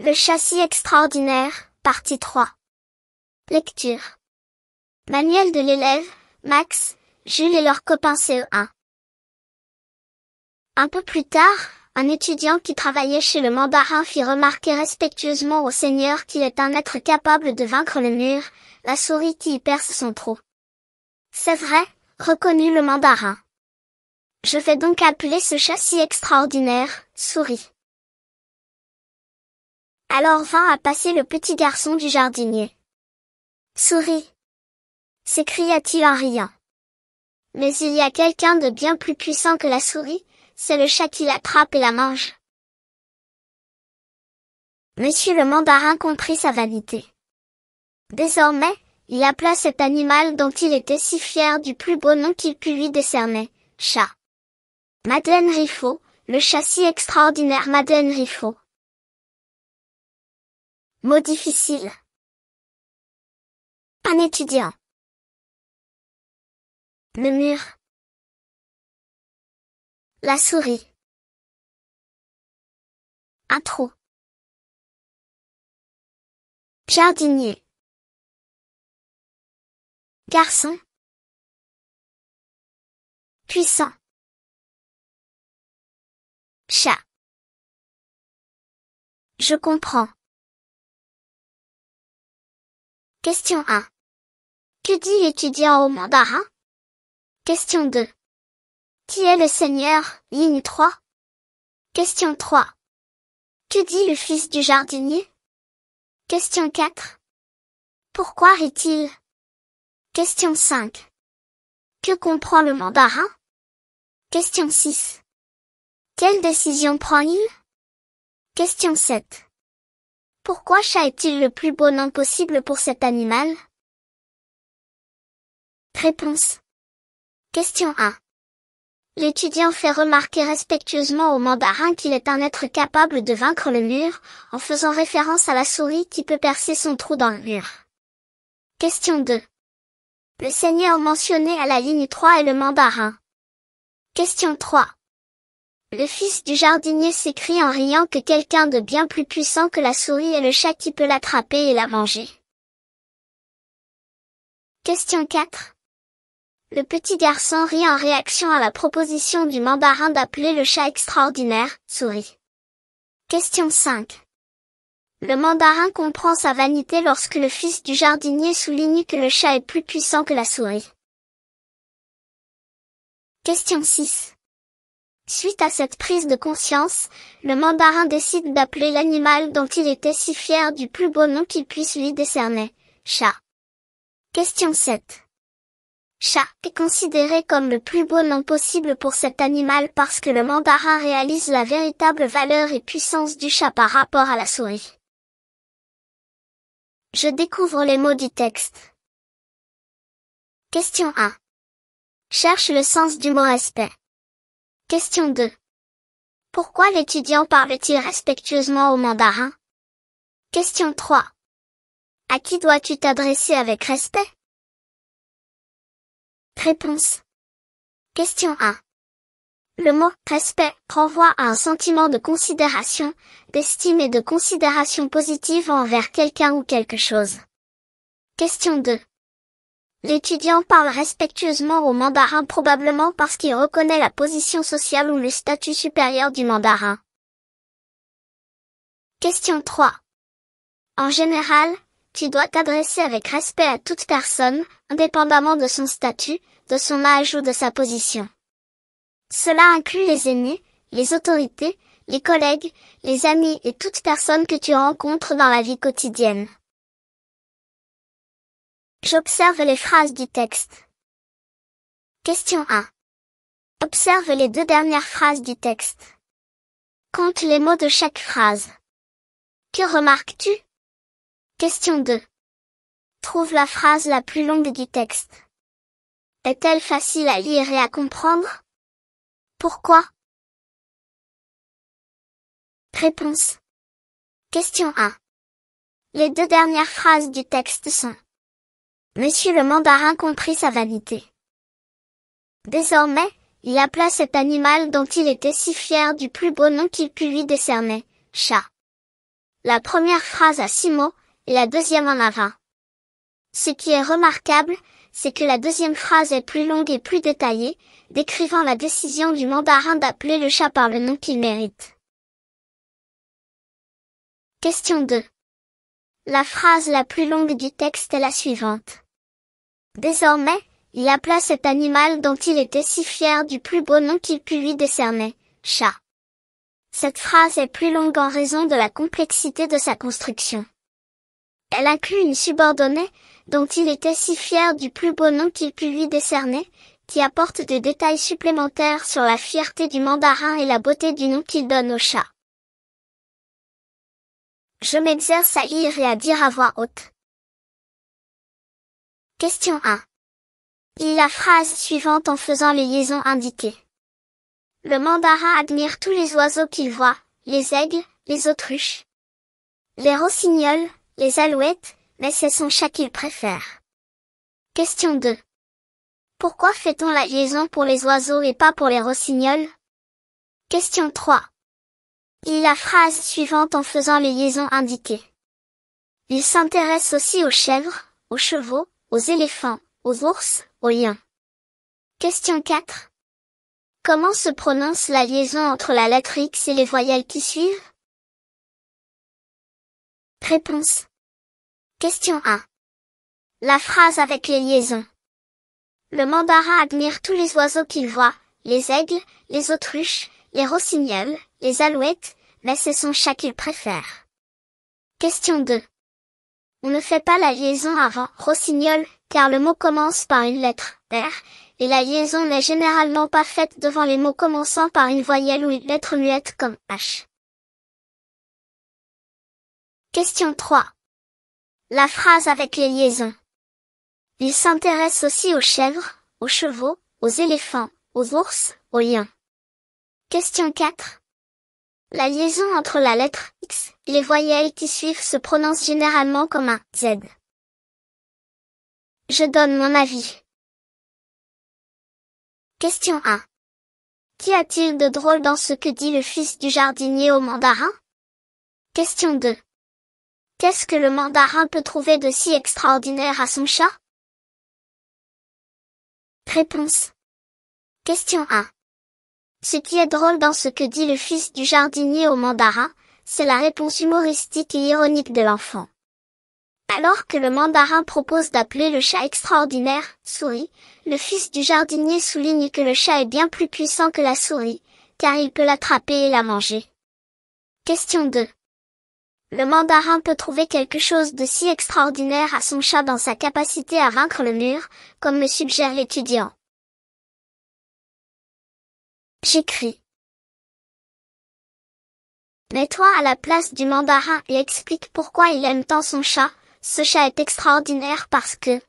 Le châssis extraordinaire, partie 3. Lecture. Manuel de l'élève, Max, Jules et leurs copains CE1. Un peu plus tard, un étudiant qui travaillait chez le mandarin fit remarquer respectueusement au seigneur qu'il est un être capable de vaincre le mur, la souris qui y perce son trou. C'est vrai, reconnut le mandarin. Je vais donc appeler ce châssis extraordinaire, souris. Alors vint à passer le petit garçon du jardinier. Souris s'écria-t-il en riant. Mais il y a quelqu'un de bien plus puissant que la souris, c'est le chat qui l'attrape et la mange. Monsieur le mandarin comprit sa vanité. Désormais, il appela cet animal dont il était si fier du plus beau nom qu'il put lui décerner, chat. Madeleine Riffaut, le si extraordinaire Madeleine Riffaut. Mot difficile. Un étudiant. Le mur. La souris. Un trou. Jardinier. Garçon. Puissant. Chat. Je comprends. Question 1. Que dit l'étudiant au mandarin Question 2. Qui est le Seigneur Ligne 3. Question 3. Que dit le fils du jardinier Question 4. Pourquoi rit-il Question 5. Que comprend le mandarin Question 6. Quelle décision prend-il Question 7. Pourquoi chat est-il le plus beau nom possible pour cet animal Réponse. Question 1. L'étudiant fait remarquer respectueusement au mandarin qu'il est un être capable de vaincre le mur, en faisant référence à la souris qui peut percer son trou dans le mur. Question 2. Le seigneur mentionné à la ligne 3 est le mandarin. Question 3. Le fils du jardinier s'écrie en riant que quelqu'un de bien plus puissant que la souris est le chat qui peut l'attraper et la manger. Question 4. Le petit garçon rit en réaction à la proposition du mandarin d'appeler le chat extraordinaire, souris. Question 5. Le mandarin comprend sa vanité lorsque le fils du jardinier souligne que le chat est plus puissant que la souris. Question 6. Suite à cette prise de conscience, le mandarin décide d'appeler l'animal dont il était si fier du plus beau nom qu'il puisse lui décerner, chat. Question 7. Chat est considéré comme le plus beau nom possible pour cet animal parce que le mandarin réalise la véritable valeur et puissance du chat par rapport à la souris. Je découvre les mots du texte. Question 1. Cherche le sens du mot respect. Question 2. Pourquoi l'étudiant parle-t-il respectueusement au mandarin Question 3. À qui dois-tu t'adresser avec respect Réponse. Question 1. Le mot respect renvoie à un sentiment de considération, d'estime et de considération positive envers quelqu'un ou quelque chose. Question 2. L'étudiant parle respectueusement au mandarin probablement parce qu'il reconnaît la position sociale ou le statut supérieur du mandarin. Question 3. En général, tu dois t'adresser avec respect à toute personne, indépendamment de son statut, de son âge ou de sa position. Cela inclut les aînés, les autorités, les collègues, les amis et toute personne que tu rencontres dans la vie quotidienne. J'observe les phrases du texte. Question 1. Observe les deux dernières phrases du texte. Compte les mots de chaque phrase. Que remarques-tu Question 2. Trouve la phrase la plus longue du texte. Est-elle facile à lire et à comprendre Pourquoi Réponse. Question 1. Les deux dernières phrases du texte sont Monsieur le mandarin comprit sa vanité. Désormais, il appela cet animal dont il était si fier du plus beau nom qu'il put lui décerner, chat. La première phrase a six mots, et la deuxième en a vingt. Ce qui est remarquable, c'est que la deuxième phrase est plus longue et plus détaillée, décrivant la décision du mandarin d'appeler le chat par le nom qu'il mérite. Question 2. La phrase la plus longue du texte est la suivante. Désormais, il appela cet animal dont il était si fier du plus beau nom qu'il put lui décerner, chat. Cette phrase est plus longue en raison de la complexité de sa construction. Elle inclut une subordonnée, dont il était si fier du plus beau nom qu'il put lui décerner, qui apporte des détails supplémentaires sur la fierté du mandarin et la beauté du nom qu'il donne au chat. Je m'exerce à lire et à dire à voix haute. Question 1. Il la phrase suivante en faisant les liaisons indiquées. Le mandarin admire tous les oiseaux qu'il voit, les aigles, les autruches, les rossignols, les alouettes, mais c'est son chat qu'il préfère. Question 2. Pourquoi fait-on la liaison pour les oiseaux et pas pour les rossignols Question 3. Il la phrase suivante en faisant les liaisons indiquées. Il s'intéresse aussi aux chèvres, aux chevaux, aux éléphants, aux ours, aux lions. Question 4. Comment se prononce la liaison entre la lettre X et les voyelles qui suivent Réponse. Question 1. La phrase avec les liaisons. Le mandara admire tous les oiseaux qu'il voit, les aigles, les autruches, les rossignols, les alouettes, mais ce sont chat qu'il préfère. Question 2. On ne fait pas la liaison avant Rossignol, car le mot commence par une lettre, R, et la liaison n'est généralement pas faite devant les mots commençant par une voyelle ou une lettre muette comme H. Question 3. La phrase avec les liaisons. Il s'intéresse aussi aux chèvres, aux chevaux, aux éléphants, aux ours, aux lions. Question 4. La liaison entre la lettre X et les voyelles qui suivent se prononce généralement comme un Z. Je donne mon avis. Question 1. Qu'y a-t-il de drôle dans ce que dit le fils du jardinier au mandarin Question 2. Qu'est-ce que le mandarin peut trouver de si extraordinaire à son chat Réponse. Question 1. Ce qui est drôle dans ce que dit le fils du jardinier au mandarin, c'est la réponse humoristique et ironique de l'enfant. Alors que le mandarin propose d'appeler le chat extraordinaire, souris, le fils du jardinier souligne que le chat est bien plus puissant que la souris, car il peut l'attraper et la manger. Question 2. Le mandarin peut trouver quelque chose de si extraordinaire à son chat dans sa capacité à vaincre le mur, comme me suggère l'étudiant. J'écris. Mets-toi à la place du mandarin et explique pourquoi il aime tant son chat. Ce chat est extraordinaire parce que...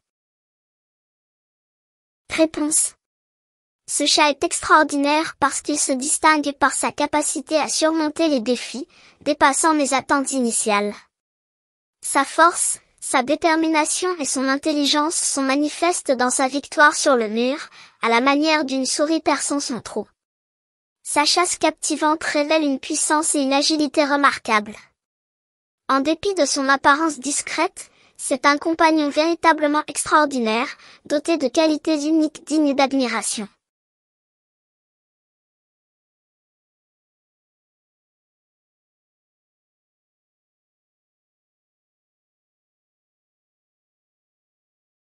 Réponse. Ce chat est extraordinaire parce qu'il se distingue par sa capacité à surmonter les défis, dépassant mes attentes initiales. Sa force, sa détermination et son intelligence sont manifestes dans sa victoire sur le mur, à la manière d'une souris perçant son trou. Sa chasse captivante révèle une puissance et une agilité remarquables. En dépit de son apparence discrète, c'est un compagnon véritablement extraordinaire, doté de qualités uniques dignes d'admiration.